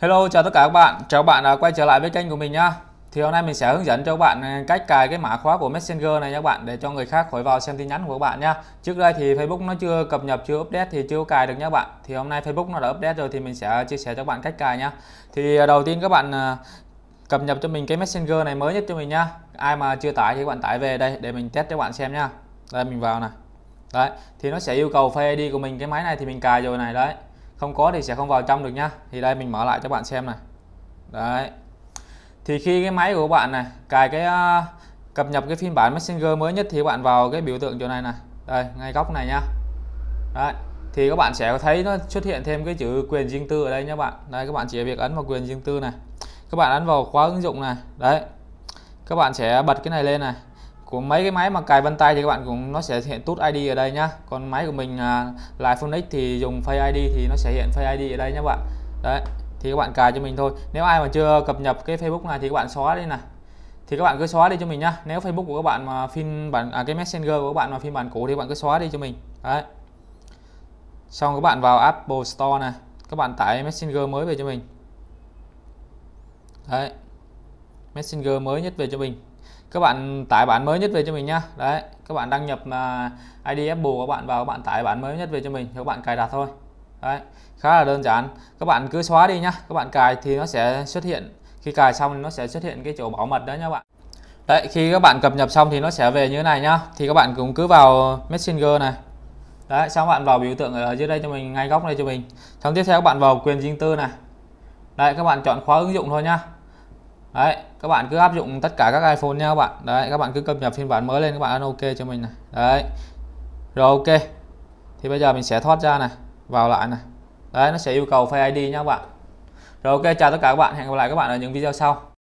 Hello chào tất cả các bạn, chào bạn đã à, quay trở lại với kênh của mình nhá. Thì hôm nay mình sẽ hướng dẫn cho các bạn à, cách cài cái mã khóa của Messenger này nha các bạn để cho người khác khỏi vào xem tin nhắn của các bạn nhá. Trước đây thì Facebook nó chưa cập nhật chưa update thì chưa cài được nha các bạn. Thì hôm nay Facebook nó đã update rồi thì mình sẽ chia sẻ cho các bạn cách cài nhá. Thì à, đầu tiên các bạn cập nhật cho mình cái Messenger này mới nhất cho mình nhá. Ai mà chưa tải thì các bạn tải về đây để mình test cho các bạn xem nhá. Đây mình vào này. Đấy, thì nó sẽ yêu cầu Face ID của mình cái máy này thì mình cài rồi này đấy không có thì sẽ không vào trong được nhá thì đây mình mở lại cho bạn xem này đấy thì khi cái máy của bạn này cài cái uh, cập nhật cái phiên bản messenger mới nhất thì bạn vào cái biểu tượng chỗ này này đây ngay góc này nhá đấy thì các bạn sẽ thấy nó xuất hiện thêm cái chữ quyền riêng tư ở đây nhé bạn đây các bạn chỉ việc ấn vào quyền riêng tư này các bạn ấn vào khóa ứng dụng này đấy các bạn sẽ bật cái này lên này của mấy cái máy mà cài vân tay thì các bạn cũng nó sẽ hiện tút ID ở đây nhá còn máy của mình à, là iPhone X thì dùng Face ID thì nó sẽ hiện Face ID ở đây nhé bạn đấy thì các bạn cài cho mình thôi nếu ai mà chưa cập nhật cái Facebook này thì các bạn xóa đi này thì các bạn cứ xóa đi cho mình nhá nếu Facebook của các bạn mà phiên bản à, cái Messenger của các bạn mà phiên bản cũ thì các bạn cứ xóa đi cho mình đấy xong các bạn vào Apple Store này các bạn tải Messenger mới về cho mình đấy Messenger mới nhất về cho mình các bạn tải bản mới nhất về cho mình nhá đấy các bạn đăng nhập mà ID Apple các bạn vào các bạn tải bản mới nhất về cho mình các bạn cài đặt thôi đấy khá là đơn giản các bạn cứ xóa đi nhá các bạn cài thì nó sẽ xuất hiện khi cài xong nó sẽ xuất hiện cái chỗ bảo mật đó nhá bạn đấy khi các bạn cập nhật xong thì nó sẽ về như thế này nhá thì các bạn cũng cứ vào Messenger này đấy xong bạn vào biểu tượng ở dưới đây cho mình ngay góc này cho mình xong tiếp theo các bạn vào quyền riêng tư này đấy các bạn chọn khóa ứng dụng thôi nhá đấy các bạn cứ áp dụng tất cả các iPhone nha các bạn đấy các bạn cứ cập nhật phiên bản mới lên các bạn ăn ok cho mình này đấy rồi ok thì bây giờ mình sẽ thoát ra này vào lại này đấy nó sẽ yêu cầu Face ID nha các bạn rồi ok chào tất cả các bạn hẹn gặp lại các bạn ở những video sau